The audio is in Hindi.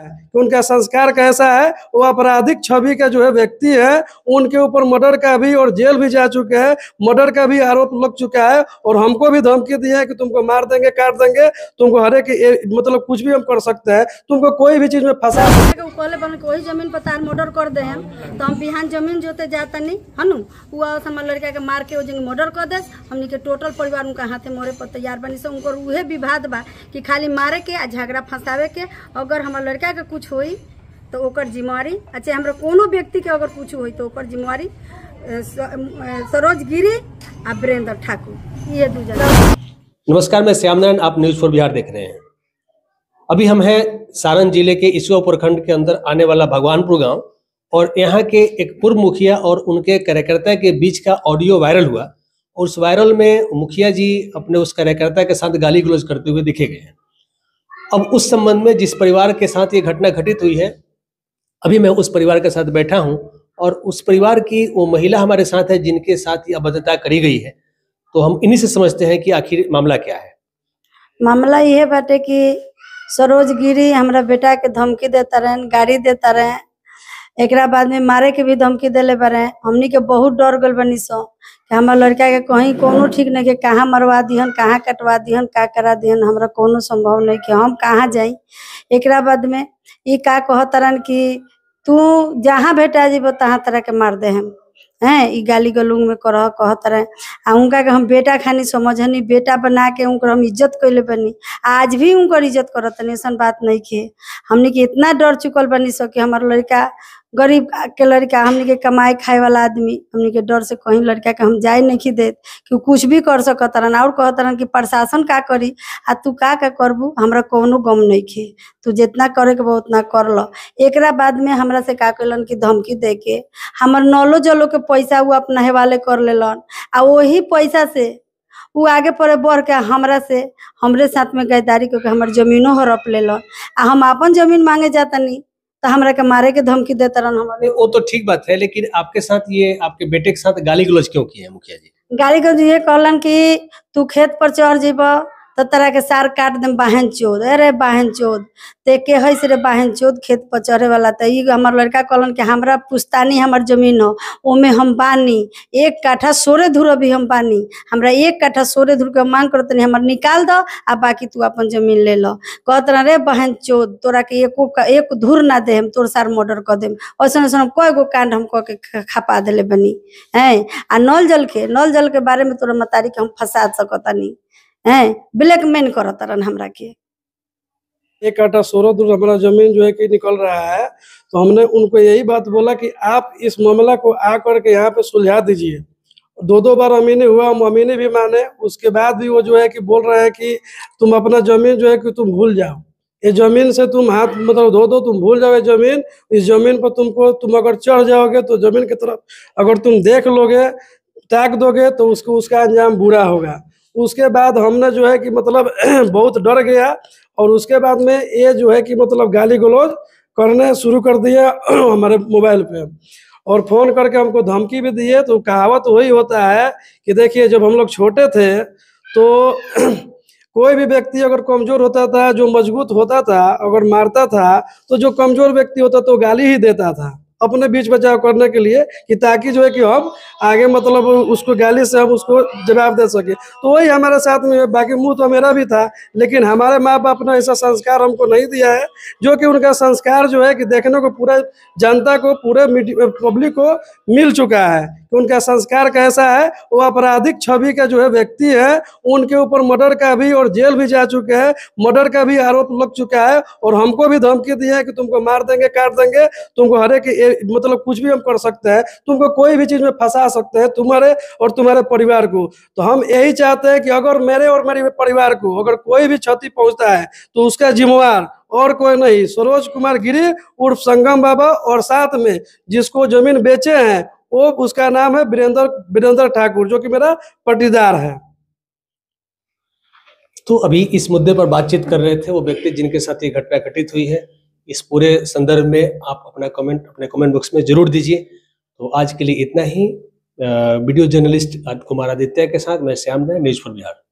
कि उनका संस्कार कैसा है वो आपराधिक छवि का जो है व्यक्ति है उनके ऊपर मर्डर का भी और जेल भी जा चुके हैं मर्डर का भी आरोप लग चुका है और हमको भी धमकी दी है कि तुमको मार देंगे काट देंगे तुमको हरे एक मतलब कुछ भी हम कर सकते हैं तुमको कोई भी चीज में फंसा वही जमीन पता है मर्डर कर दे हम तो हम बिहान जमीन जोते जाता नहीं हनु वो हमारे लड़का के मार के वो जंग मर्डर कर दे हमने के टोटल परिवार उनका हाथे मोरे पर तैयार बनी से उनको वह विवाद बा कि खाली मारे के आ झगड़ा फंसावे के अगर हमारे लड़का बेटा के कुछ हो तो ओकर जिम्मेवारी अच्छा हमरा कोनो व्यक्ति के अगर कुछ हो तो ओकर जिम्मेवारी सरोज गिरी आ वीरेंद्र ठाकुर ये दो नमस्कार मैं श्याम नारायण आप न्यूज फॉर बिहार देख रहे हैं अभी हम हैं सारण जिले के इसुआ प्रखंड के अंदर आने वाला भगवानपुर गांव और यहां के एक पूर्व मुखिया और उनके कार्यकर्ता के बीच का ऑडियो वायरल हुआ और उस वायरल में मुखिया जी अपने उस कार्यकर्ता के साथ गाली गलौज करते हुए दिखे गए हैं अब उस संबंध में जिस परिवार के साथ ये घटना घटित हुई है अभी मैं उस परिवार के साथ बैठा हूँ और उस परिवार की वो महिला हमारे साथ है जिनके साथ ये अभद्रता करी गई है तो हम इन्हीं से समझते हैं कि आखिर मामला क्या है मामला ये बाटे कि सरोज गिरी हमारा बेटा के धमकी देता रहे गाड़ी देता रहे एक बाद में मारे के भी धमकी दिले बड़े हमनी के बहुत डर गल बनी सो कि हमार लड़का के कहीं कोनो ठीक नहीं है कहाँ मरवा दीहन कहाँ कटवा दीहन का करा दीहन हमारा कोनो संभव नहीं कि हम कहाँ जाई एक बाद में ये का कहतरन कि तू जहाँ भेटा जेब तहाँ तरह के मार दे हम हैं ये गाली गलूंग में करह कहत रहे आ उनका के हम बेटा खानी समझनी बेटा बना के उनकर हम इज्जत कैले बनी आज भी उनकर इज्जत करत ऐसा बात नहीं के हमने के इतना डर चुकल बनी सो कि हमार लड़का गरीब के लड़का हमने के कमाए खाए वाला आदमी हमने के डर से कहीं लड़का के हम जाए नहीं दे कि कुछ भी कर सकत रहन और कहत रहन कि प्रशासन का करी आ तू का का करबू हमरा कोनो गम नहीं खे तू जितना करे के बा उतना कर लो एकरा बाद में हमरा से का कलन कि धमकी दे के हमर नलो जलो के पैसा वो अपना हेवाले कर लेलन आ वही पैसा से वो आगे पर बढ़ के हमरा से हमरे साथ में गद्दारी करके हमारे जमीनों हड़प लेलन आ हम अपन जमीन मांगे जाता नहीं तो हमरा के मारे के धमकी देते रहन हमारे वो तो ठीक बात है लेकिन आपके साथ ये आपके बेटे के साथ गाली गलौज क्यों किए मुखिया जी गाली गलौज ये कहलन कि तू खेत पर चढ़ जेबा तो तरह के सार काट दे बाहन चोद अरे बाहन चोद ते के है से रे बाहन चोद खेत पर चढ़े वाला तो ये हमार लड़का कहलन कि हमारा पुस्तानी हमार जमीन हो ओमे हम बानी एक काठा सोरे धुर भी हम बानी हमरा एक काठा सोरे धुर के मांग करत नहीं हमार निकाल दो आ बाकी तू अपन जमीन ले लो कहत रे बहन चोद तोरा के एको का एक धुर ना दे हम तोर सार मर्डर कर देम ऐसा ऐसा कय गो कांड हम कह के खपा दिले बनी है आ नल जल के नल जल के बारे में तोरा मतारी के हम फंसा नहीं हैं ब्लैकमेल करो तरन हमरा के एक आटा सोलह दूर हमारा जमीन जो है कि निकल रहा है तो हमने उनको यही बात बोला कि आप इस मामला को आ करके यहाँ पे सुलझा दीजिए दो दो बार अमीने हुआ हम अमीने भी माने उसके बाद भी वो जो है कि बोल रहे है कि तुम अपना जमीन जो है कि तुम भूल जाओ ये जमीन से तुम हाथ मतलब धो दो तुम भूल जाओ जमीन इस जमीन पर तुमको तुम अगर चढ़ जाओगे तो जमीन की तरफ अगर तुम देख लोगे ताक दोगे तो उसको उसका अंजाम बुरा होगा उसके बाद हमने जो है कि मतलब बहुत डर गया और उसके बाद में ये जो है कि मतलब गाली गलौज करने शुरू कर दिया हमारे मोबाइल पे और फ़ोन करके हमको धमकी भी दिए तो कहावत वही होता है कि देखिए जब हम लोग छोटे थे तो कोई भी व्यक्ति अगर कमज़ोर होता था जो मजबूत होता था अगर मारता था तो जो कमज़ोर व्यक्ति होता तो गाली ही देता था अपने बीच बचाव करने के लिए कि ताकि जो है कि हम आगे मतलब उसको गाली से हम उसको जवाब दे सके तो वही हमारे साथ में बाकी मुंह तो मेरा भी था लेकिन हमारे माँ बाप ने ऐसा संस्कार हमको नहीं दिया है जो कि उनका संस्कार जो है कि देखने को पूरा जनता को पूरे पब्लिक को मिल चुका है कि उनका संस्कार कैसा है वो आपराधिक छवि का जो है व्यक्ति है उनके ऊपर मर्डर का भी और जेल भी जा चुके हैं मर्डर का भी आरोप लग चुका है और हमको भी धमकी दी है कि तुमको मार देंगे काट देंगे तुमको हर एक मतलब कुछ भी हम कर सकते हैं तुमको कोई भी चीज में फंसा सकते हैं तुम्हारे और तुम्हारे परिवार को तो हम यही चाहते हैं कि अगर मेरे और मेरे परिवार को अगर कोई भी क्षति पहुंचता है तो उसका जिम्मेवार और कोई नहीं सरोज कुमार गिरी उर्फ संगम बाबा और साथ में जिसको जमीन बेचे हैं वो उसका नाम है वीरेंद्र वीरेंद्र ठाकुर जो कि मेरा पटीदार है तो अभी इस मुद्दे पर बातचीत कर रहे थे वो व्यक्ति जिनके साथ ये घटना घटित हुई है इस पूरे संदर्भ में आप अपना कमेंट अपने कमेंट बॉक्स में जरूर दीजिए तो आज के लिए इतना ही वीडियो जर्नलिस्ट कुमार आदित्य के साथ मैं श्याम न्यूज फॉर बिहार